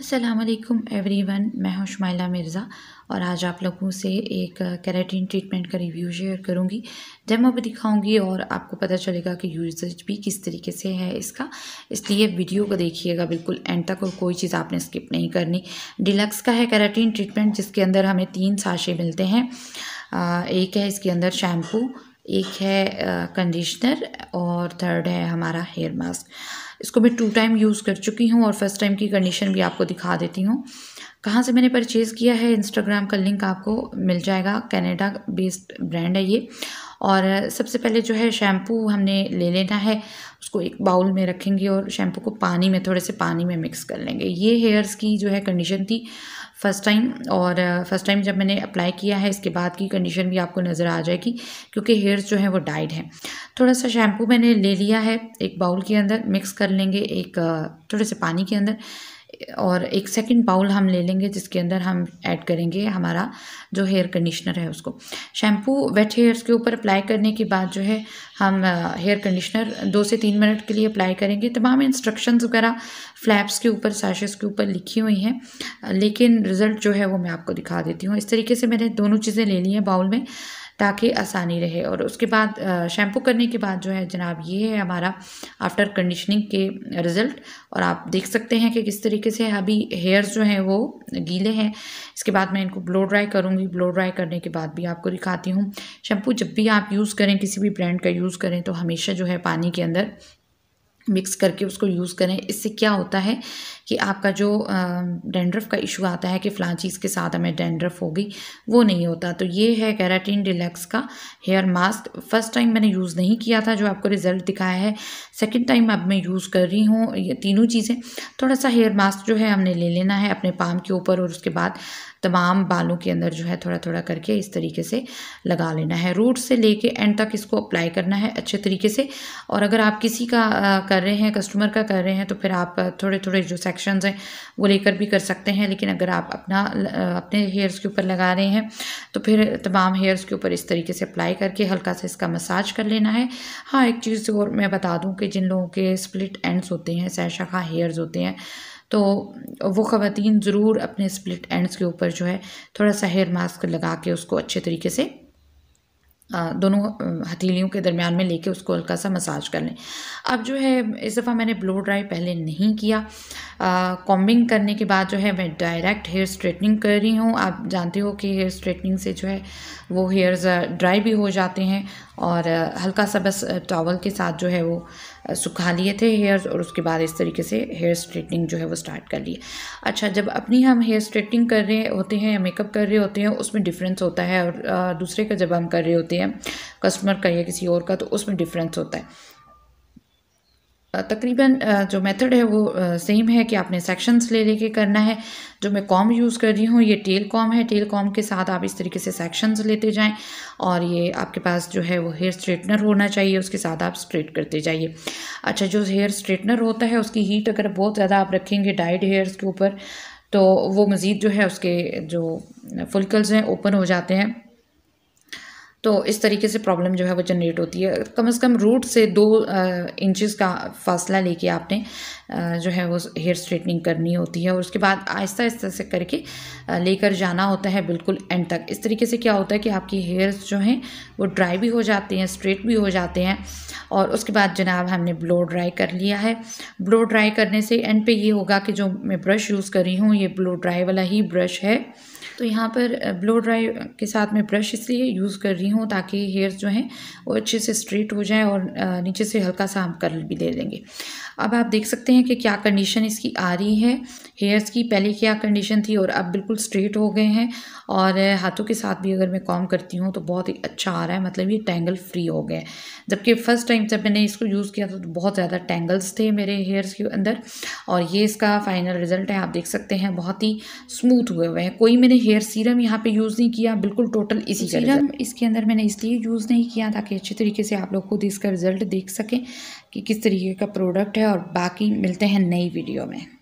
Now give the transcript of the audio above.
असलकम every one मैं हूं शुमाइला मिर्ज़ा और आज आप लोगों से एक कैरेटीन ट्रीटमेंट का रिव्यू शेयर करूंगी डेमो भी दिखाऊंगी और आपको पता चलेगा कि यूजेज भी किस तरीके से है इसका इसलिए वीडियो को देखिएगा बिल्कुल एंड तक और कोई चीज़ आपने स्किप नहीं करनी डिलक्स का है कैरेटीन ट्रीटमेंट जिसके अंदर हमें तीन साशे मिलते हैं एक है इसके अंदर शैम्पू एक है कंडीशनर और थर्ड है हमारा हेयर मास्क इसको मैं टू टाइम यूज़ कर चुकी हूँ और फर्स्ट टाइम की कंडीशन भी आपको दिखा देती हूँ कहाँ से मैंने परचेज़ किया है इंस्टाग्राम का लिंक आपको मिल जाएगा कनाडा बेस्ड ब्रांड है ये और सबसे पहले जो है शैम्पू हमने ले लेना है उसको एक बाउल में रखेंगे और शैम्पू को पानी में थोड़े से पानी में मिक्स कर लेंगे ये हेयर्स की जो है कंडीशन थी फ़र्स्ट टाइम और फर्स्ट टाइम जब मैंने अप्लाई किया है इसके बाद की कंडीशन भी आपको नज़र आ जाएगी क्योंकि हेयर्स जो हैं वो डाइड हैं थोड़ा सा शैम्पू मैंने ले लिया है एक बाउल के अंदर मिक्स कर कर लेंगे एक थोड़े से पानी के अंदर और एक सेकंड बाउल हम ले लेंगे जिसके अंदर हम ऐड करेंगे हमारा जो हेयर कंडीशनर है उसको शैम्पू वेट हेयर्स के ऊपर अप्लाई करने के बाद जो है हम हेयर कंडीशनर दो से तीन मिनट के लिए अप्लाई करेंगे तमाम इंस्ट्रक्शंस वगैरह फ्लैप्स के ऊपर साशेस के ऊपर लिखी हुई हैं लेकिन रिज़ल्ट जो है वो मैं आपको दिखा देती हूँ इस तरीके से मैंने दोनों चीज़ें ले ली हैं बाउल में ताकि आसानी रहे और उसके बाद शैम्पू करने के बाद जो है जनाब ये है हमारा आफ्टर कंडीशनिंग के रिज़ल्ट और आप देख सकते हैं कि किस तरीके से अभी हेयर्स जो हैं वो गीले हैं इसके बाद मैं इनको ब्लो ड्राई करूँगी ब्लो ड्राई करने के बाद भी आपको दिखाती हूँ शैम्पू जब भी आप यूज़ करें किसी भी ब्रांड का यूज़ करें तो हमेशा जो है पानी के अंदर मिक्स करके उसको यूज़ करें इससे क्या होता है कि आपका जो डेंड्रफ का इशू आता है कि फ़लाँ चीज़ के साथ हमें डेंड्रफ होगी वो नहीं होता तो ये है कैराटीन डिलेक्स का हेयर मास्क फ़र्स्ट टाइम मैंने यूज़ नहीं किया था जो आपको रिज़ल्ट दिखाया है सेकंड टाइम अब मैं यूज़ कर रही हूँ ये तीनों चीज़ें थोड़ा सा हेयर मास्क जो है हमने ले लेना है अपने पाम के ऊपर और उसके बाद तमाम बालों के अंदर जो है थोड़ा थोड़ा करके इस तरीके से लगा लेना है रूट से लेके एंड तक इसको अप्लाई करना है अच्छे तरीके से और अगर आप किसी का कर रहे हैं कस्टमर का कर रहे हैं तो फिर आप थोड़े थोड़े जो सेक्शंस हैं वो लेकर भी कर सकते हैं लेकिन अगर आप अपना अपने हेयर्स के ऊपर लगा रहे हैं तो फिर तमाम हेयर्स के ऊपर इस तरीके से अप्लाई करके हल्का सा इसका मसाज कर लेना है हाँ एक चीज़ और मैं बता दूँ कि जिन लोगों के स्प्लिट एंड्स होते हैं सहशाखा हेयर्स होते हैं तो वो ख़वातीन ज़रूर अपने स्प्लिट एंडस के ऊपर जो है थोड़ा सा हेयर मास्क लगा के उसको अच्छे तरीके से दोनों हथेलियों के दरमियान में लेके उसको हल्का सा मसाज कर लें अब जो है इस दफ़ा मैंने ब्लो ड्राई पहले नहीं किया कॉम्बिंग करने के बाद जो है मैं डायरेक्ट हेयर स्ट्रेटनिंग कर रही हूँ आप जानते हो कि हेयर स्ट्रेटनिंग से जो है वो हेयर्स ड्राई भी हो जाते हैं और हल्का सा बस टॉवल के साथ जो है वो सुखा लिए थे हेयर्स और उसके बाद इस तरीके से हेयर स्ट्रेटनिंग जो है वो स्टार्ट कर लिए अच्छा जब अपनी हम हेयर स्ट्रेटनिंग कर रहे होते हैं या मेकअप कर रहे होते हैं उसमें डिफरेंस होता है और दूसरे का जब हम कर रहे होते होती है कस्टमर का या किसी और का तो उसमें डिफरेंस होता है तकरीबन जो मेथड है वो सेम है कि आपने सेक्शंस ले लेके करना है जो मैं कॉम यूज़ कर रही हूँ ये टेल कॉम है टेल कॉम के साथ आप इस तरीके से सेक्शंस लेते जाएं और ये आपके पास जो है वो हेयर स्ट्रेटनर होना चाहिए उसके साथ आप स्ट्रेट करते जाइए अच्छा जो हेयर स्ट्रेटनर होता है उसकी हीट अगर बहुत ज़्यादा आप रखेंगे डाइड हेयर्स के ऊपर तो वो मज़ीद जो है उसके जो फुलकल्स हैं ओपन हो जाते हैं तो इस तरीके से प्रॉब्लम जो है वो जनरेट होती है कम से कम रूट से दो इंचेस का फासला लेके आपने जो है वो हेयर स्ट्रेटनिंग करनी होती है और उसके बाद आहिस्ता आहिस्ता से करके लेकर जाना होता है बिल्कुल एंड तक इस तरीके से क्या होता है कि आपकी हेयर्स जो हैं वो ड्राई भी हो जाते हैं स्ट्रेट भी हो जाते हैं और उसके बाद जनाब हमने ब्लो ड्राई कर लिया है ब्लो ड्राई करने से एंड पे ये होगा कि जो मैं ब्रश यूज़ कर रही हूँ ये ब्लो ड्राई वाला ही ब्रश है तो यहाँ पर ब्लो ड्राई के साथ में ब्रश इसलिए यूज़ कर रही हूँ ताकि हेयर जो हैं वो अच्छे से स्ट्रेट हो जाए और नीचे से हल्का सा हम कर भी ले लेंगे अब आप देख सकते हैं कि क्या कंडीशन इसकी आ रही है हेयर्स की पहले क्या कंडीशन थी और अब बिल्कुल स्ट्रेट हो गए हैं और हाथों के साथ भी अगर मैं कॉम करती हूँ तो बहुत ही अच्छा आ रहा है मतलब ये टेंगल फ्री हो गए जबकि फ़र्स्ट टाइम जब मैंने इसको यूज़ किया था तो बहुत ज़्यादा टेंगल्स थे मेरे हेयर्स के अंदर और ये इसका फाइनल रिज़ल्ट है आप देख सकते हैं बहुत ही स्मूथ हुए हुए हैं कोई मैंने हेयर सीरम यहाँ पर यूज़ नहीं किया बिल्कुल टोटल इसी सीरम इसके अंदर मैंने इसलिए यूज़ नहीं किया ताकि अच्छे तरीके से आप लोग खुद इसका रिज़ल्ट देख सकें कि किस तरीके का प्रोडक्ट है और बाकी मिलते हैं नई वीडियो में